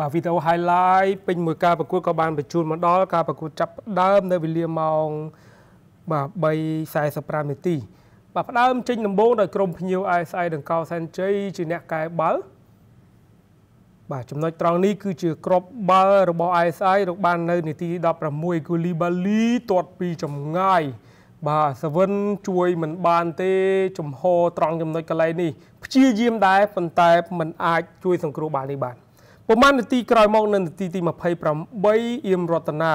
បាទវីដេអូ highlight ពេញមួយការប្រកួតក៏បានបញ្ជូនមកដល់ការប្រកួតចាប់ដើមនៅវេលាម៉ោងបាទ3:45នាទីបាទផ្ដើមចេញដំបូងដោយក្រុមភ្ញៀវ ISI ដង្កោសែនជ័យជាអ្នកកែបាល់បាទចំណុចត្រង់នេះគឺជាក្របបាល់របស់ ISI រកបាននៅនាទី16គូលីបាលីទាត់ពីចម្ងាយបាទសាវិនជួយមិនបានទេ ចំហត្រង់ចំណុចកន្លែងនេះព្យាយាមដែរប៉ុន្តែមិនអាចជួយសង្គ្រោះបាននេះបានប្រហែលនាទីក្រោយមកនៅនាទីទី28អៀមរតនា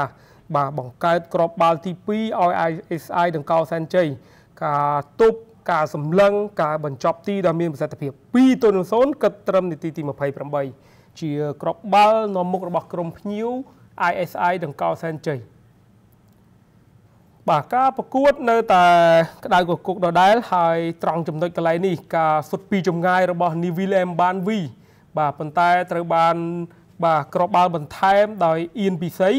បាទបង្កើតក្របបាល់ទី2ឲ្យ ISI ដង្កោសែនជ័យការទប់ការសម្លឹងការបញ្ចប់ទីដ៏មានប្រសិទ្ធភាព2ទៅ0គិតត្រឹមនាទីទី28ជាក្របបាល់នាំមុខរបស់ក្រុមភ្ញៀវ ISI ដង្កោសែនជ័យបាទការប្រកួតនៅតែក្តៅកគុកដដែលហើយត្រង់ចំណុចកន្លែងនេះការសុតពីចម្ងាយរបស់ Nivile Mbanvi បាទប៉ុន្តែត្រូវបាន បាទក្របបាល់បន្ថែមដោយអៀនពិសី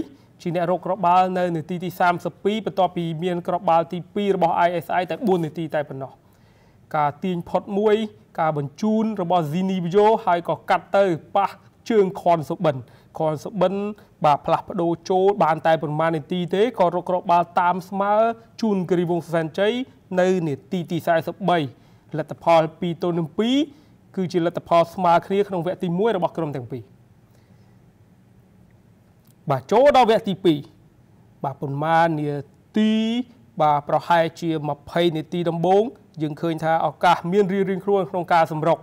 ជាអ្នករកក្របបាល់នៅនាទីទី32បន្ទាប់ពីមានក្របបាល់ទី2របស់ ISI តែ4នាទីតែប៉ុណ្ណោះការទាញផុតមួយ ការបញ្ជូន របស់ Zinibio ហើយក៏កាត់ទៅប៉ះជើងខនសុបិនខនសុបិន បាទផ្លាស់ប្ដូរចូលបានតែប្រមាណនាទីទេក៏រកក្របបាល់តាមស្មើជូនគិរីវង្សសែនជ័យនៅនាទីទី43លទ្ធផល2ទល់នឹង2គឺជាលទ្ធផលស្មើគ្នាក្នុងវគ្គទី1របស់ក្រុមទាំងពីរបាទចូលដល់វគ្គទី2បាទប្រមាណនាទី បាទប្រហែលជា20នាទីដំបូងយើងឃើញថាឱកាសមានរៀងរៀងខ្លួនក្នុងការសម្រុក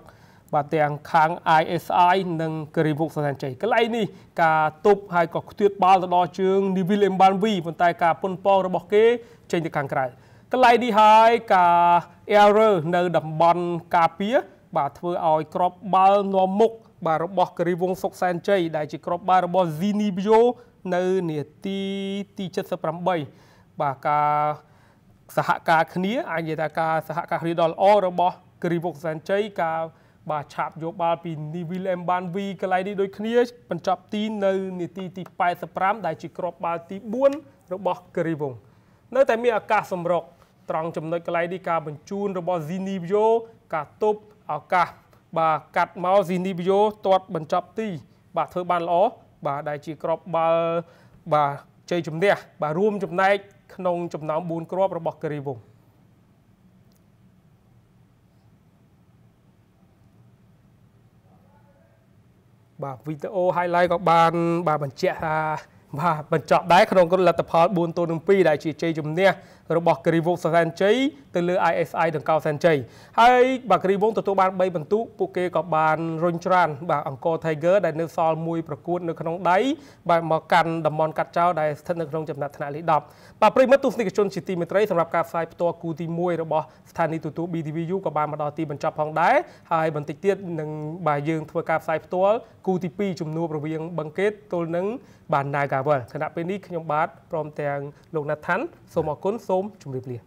បាទទាំងខាង ISI និងកេរីមុខសន្តានជ័យកន្លែងនេះការទប់ហើយក៏ខ្ទាត បាល់ទៅដល់ជើង Neville Mbanvi ប៉ុន្តែការពុនប៉ងរបស់គេចេញទៅខាងក្រៅកន្លែងនេះហើយការ error នៅតំបន់ការពារបាទធ្វើឲ្យក្របបាល់នាំមុខបាទរបស់កេរីវងសុកសែនជ័យដែល ជាក្របបាល់របស់ Zinibio នៅនាទីទី78បាទការសហការគ្នា អាចនិយាយថាការសហការគ្នាដ៏ល្អរបស់កេរីវងសែនជ័យការបាទឆាប់យកបាល់ពី Nivil Mbanvi កន្លែងនេះដូចគ្នាបញ្ចប់ទីនៅនាទីទី85ដែលជាក្របបាល់ទី4របស់កេរីវងនៅតែមានឱកាសសម្រុកត្រង់ចំណុចកន្លែងនេះការបញ្ជូនរបស់ Zinivio ការទប់ឱកាស បាទកាត់មកស៊ីនីបយោទាត់បញ្ចប់ទី បាទធ្វើបានល្អបាទដែលជាក្របបាល់បាទជ័យជំនះបាទរួមចំណែក ក្នុងចំណោម4គ្រាប់របស់កេរីវងបាទវីដេអូ highlight ក៏បានបាទបញ្ជាក់ថាបាទបញ្ចប់ដែរក្នុងលទ្ធផល4ទល់នឹង2ដែលជាជ័យជំនះរបស់គ្រីវងសែនជ័យទៅលើ ISI ដង្កោសែនជ័យហើយបាទគ្រីវងទទួលបាន3បន្ទុកពួកគេក៏បានរុញច្រានបាទអង្គរ Tiger ដែលនៅ សល់មួយប្រកួតនៅក្នុងដៃបាទមកកាន់តំបន់កាត់ចោលដែលស្ថិតនៅក្នុងចំណាត់ថ្នាក់លេខ10បាទប្រិមត្តទស្សនិកជនជាទីមេត្រីសម្រាប់ការផ្សាយផ្ទាល់គូទី1របស់ស្ថានីយទូទូ BTVU ក៏បានមកដល់ទីបញ្ចប់ផងដែរហើយបន្តិចទៀតនឹងបាទយើងធ្វើការផ្សាយផ្ទាល់គូទី2ជំនួបរវាងបឹងកេតទល់នឹងបាទ Naga Travel គណៈពេលនេះខ្ញុំបាទព្រមទាំងលោកណាត់ថាន់សូមអរគុណសូម ជម្រាបលា